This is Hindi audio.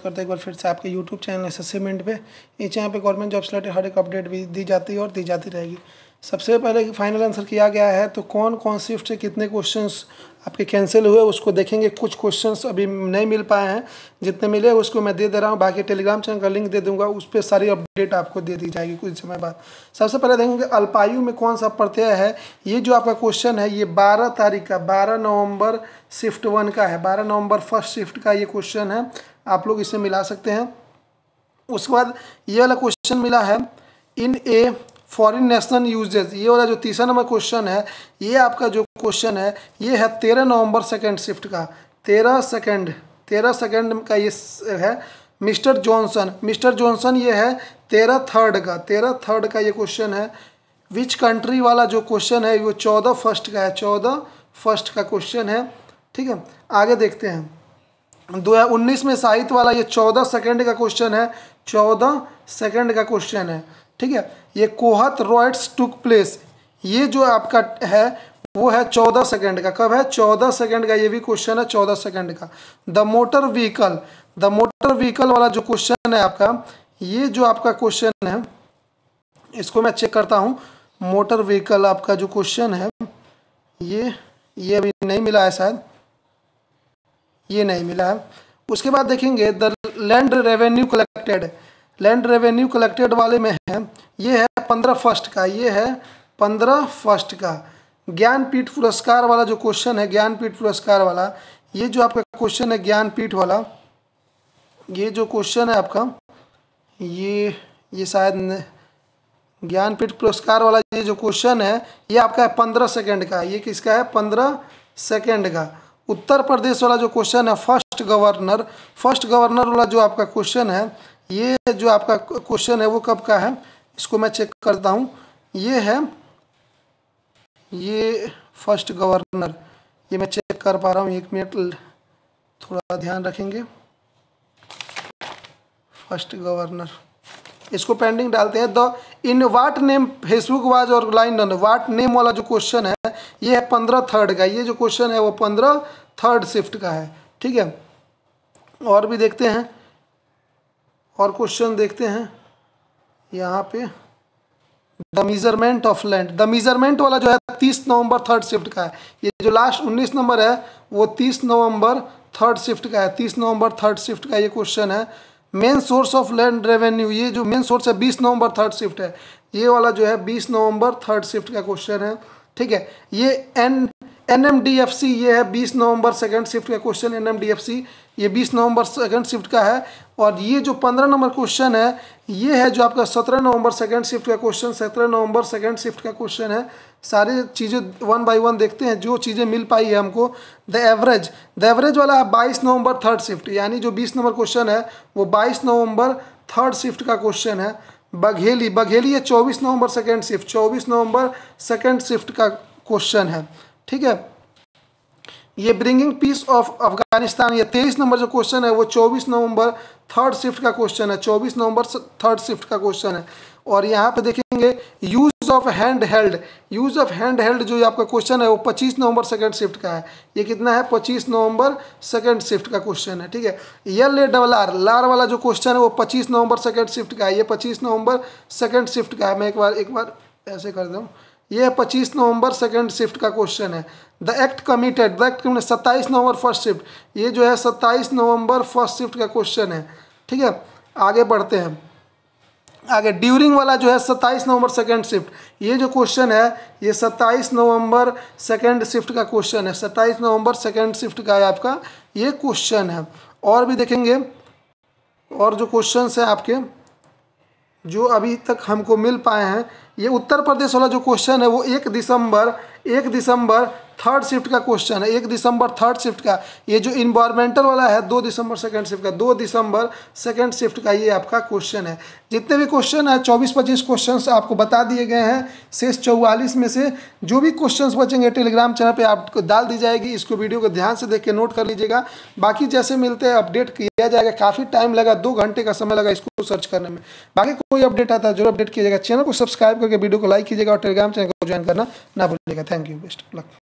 स्वागत करता है एक बार फिर से आपके यूट्यूब चैनल एस एस पे इस चैनल पर गवर्नमेंट जॉब से रिलेटेड हर एक अपडेट भी दी जाती है और दी जाती रहेगी सबसे पहले फाइनल आंसर किया गया है तो कौन कौन शिफ्ट से कितने क्वेश्चंस आपके कैंसिल हुए उसको देखेंगे कुछ क्वेश्चंस अभी नहीं मिल पाए हैं जितने मिले उसको मैं दे दे रहा हूँ बाकी टेलीग्राम चैनल का लिंक दे दूंगा उस पर सारी अपडेट आपको दे दी जाएगी कुछ समय बाद सबसे पहले देखेंगे अल्पायु में कौन सा प्रत्यय है ये जो आपका क्वेश्चन है ये बारह तारीख का बारह नवम्बर शिफ्ट वन का है बारह नवम्बर फर्स्ट शिफ्ट का ये क्वेश्चन है आप लोग इसे मिला सकते हैं उसके बाद ये वाला क्वेश्चन मिला है in a foreign national usages ये वाला जो तीसरा नंबर क्वेश्चन है ये आपका जो क्वेश्चन है ये है तेरह नवंबर सेकेंड शिफ्ट का तेरह सेकेंड तेरह सेकेंड का ये है मिस्टर जॉनसन मिस्टर जॉनसन ये है तेरह थर्ड का तेरह थर्ड का ये क्वेश्चन है विच कंट्री वाला जो क्वेश्चन है वो चौदह फर्स्ट का है चौदह फर्स्ट का क्वेश्चन है ठीक है आगे देखते हैं दो हज़ार उन्नीस में साहित्य वाला ये चौदह सेकेंड का क्वेश्चन है चौदह सेकेंड का क्वेश्चन है ठीक है ये कोहत रॉयट्स टुक प्लेस ये जो आपका है वो है चौदह सेकेंड का कब है चौदह सेकेंड का ये भी क्वेश्चन है चौदह सेकंड का the motor vehicle the motor vehicle वाला जो क्वेश्चन है आपका ये जो आपका क्वेश्चन है इसको मैं चेक करता हूँ मोटर व्हीकल आपका जो क्वेश्चन है ये ये अभी नहीं मिला है शायद ये नहीं मिला है उसके बाद देखेंगे the land revenue collected land revenue collected वाले में ये है पंद्रह फर्स्ट का ये है पंद्रह फर्स्ट का ज्ञानपीठ पुरस्कार वाला जो क्वेश्चन है ज्ञानपीठ पुरस्कार वाला ये जो आपका क्वेश्चन है ज्ञानपीठ वाला ये जो क्वेश्चन है आपका ये ये शायद ज्ञानपीठ पुरस्कार वाला ये जो क्वेश्चन है ये आपका है पंद्रह सेकेंड का ये किसका है पंद्रह सेकेंड का उत्तर प्रदेश वाला जो क्वेश्चन है फर्स्ट गवर्नर फर्स्ट गवर्नर वाला जो आपका क्वेश्चन है ये जो आपका क्वेश्चन है वो कब का है इसको मैं चेक करता हूँ ये है ये फर्स्ट गवर्नर ये मैं चेक कर पा रहा हूँ एक मिनट थोड़ा ध्यान रखेंगे फर्स्ट गवर्नर इसको पेंडिंग डालते हैं the in what name Facebook was और लाइन वाट नेम वाला जो क्वेश्चन है ये है पंद्रह थर्ड का ये जो क्वेश्चन है वो पंद्रह थर्ड शिफ्ट का है ठीक है और भी देखते हैं और क्वेश्चन देखते हैं यहाँ पे the measurement of land the measurement वाला जो है तीस नवंबर थर्ड शिफ्ट का है ये जो लास्ट उन्नीस नंबर है वो तीस नवंबर थर्ड शिफ्ट का है तीस नवंबर थर्ड शिफ्ट का ये क्वेश्चन है main source of land revenue ये जो मेन सोर्स है बीस नवंबर थर्ड शिफ्ट है ये वाला जो है बीस नवंबर थर्ड शिफ्ट का क्वेश्चन है ठीक है ये एन एन ये है 20 नवंबर सेकंड शिफ्ट का क्वेश्चन एन ये 20 नवंबर सेकंड शिफ्ट का है और ये जो 15 नंबर क्वेश्चन है ये है जो आपका 17 नवंबर सेकंड शिफ्ट का क्वेश्चन 17 नवंबर सेकंड शिफ्ट का क्वेश्चन है सारे चीज़ें वन बाय वन देखते हैं जो चीज़ें मिल पाई है हमको द एवरेज द एवरेज वाला है बाईस नवंबर थर्ड शिफ्ट यानी जो बीस नंबर क्वेश्चन है वो बाईस नवंबर थर्ड शिफ्ट का क्वेश्चन है बघेली बघेली है चौबीस नवंबर सेकेंड शिफ्ट चौबीस नवंबर सेकेंड शिफ्ट का क्वेश्चन है ठीक है ये ब्रिंगिंग पीस ऑफ अफगानिस्तान ये तेईस नंबर जो क्वेश्चन है वो चौबीस नवंबर थर्ड शिफ्ट का क्वेश्चन है चौबीस नवंबर थर्ड शिफ्ट का क्वेश्चन है और यहाँ पे देखेंगे use of hand held use of hand held जो आपका क्वेश्चन है वो पच्चीस नवंबर सेकेंड शिफ्ट का है ये कितना है पच्चीस नवंबर सेकेंड शिफ्ट का क्वेश्चन है ठीक है यल ए डबल आर लार वाला जो क्वेश्चन है वो पच्चीस नवंबर सेकंड शिफ्ट का है ये पच्चीस नवंबर सेकेंड शिफ्ट का है मैं एक बार एक बार ऐसे कर दूँ ये 25 नवंबर सेकंड शिफ्ट का क्वेश्चन है the act committed the act committed सत्ताईस नवंबर फर्स्ट शिफ्ट ये जो है सत्ताईस नवंबर फर्स्ट शिफ्ट का क्वेश्चन है ठीक है आगे बढ़ते हैं आगे ड्यूरिंग वाला जो है सत्ताईस नवंबर सेकेंड शिफ्ट ये जो क्वेश्चन है ये सत्ताईस नवंबर सेकेंड शिफ्ट का क्वेश्चन है सत्ताईस नवंबर सेकेंड शिफ्ट का है आपका ये क्वेश्चन है और भी देखेंगे और जो क्वेश्चन है आपके जो अभी तक हमको मिल पाए हैं ये उत्तर प्रदेश वाला जो क्वेश्चन है वो एक दिसंबर एक दिसंबर थर्ड शिफ्ट का क्वेश्चन है एक दिसंबर थर्ड शिफ्ट का ये जो इन्वायरमेंटल वाला है दो दिसंबर सेकेंड शिफ्ट का दो दिसंबर सेकेंड शिफ्ट का ये आपका क्वेश्चन है जितने भी क्वेश्चन है चौबीस पच्चीस क्वेश्चन आपको बता दिए गए हैं शेष चौवालीस में से जो भी क्वेश्चन बचेंगे टेलीग्राम चैनल पर आपको डाल दी जाएगी इसको वीडियो को ध्यान से देख के नोट कर लीजिएगा बाकी जैसे मिलते हैं अपडेट किया जाएगा काफ़ी टाइम लगा दो घंटे का समय लगा इसको सर्च करने में बाकी कोई अपडेट आता है जरूर अपडेट किया जाएगा चैनल को सब्सक्राइब करके वीडियो को लाइक कीजिएगा और टेलीग्राम चैनल को ज्वाइन करना ना भूलिएगा थैंक यू बेस्ट लक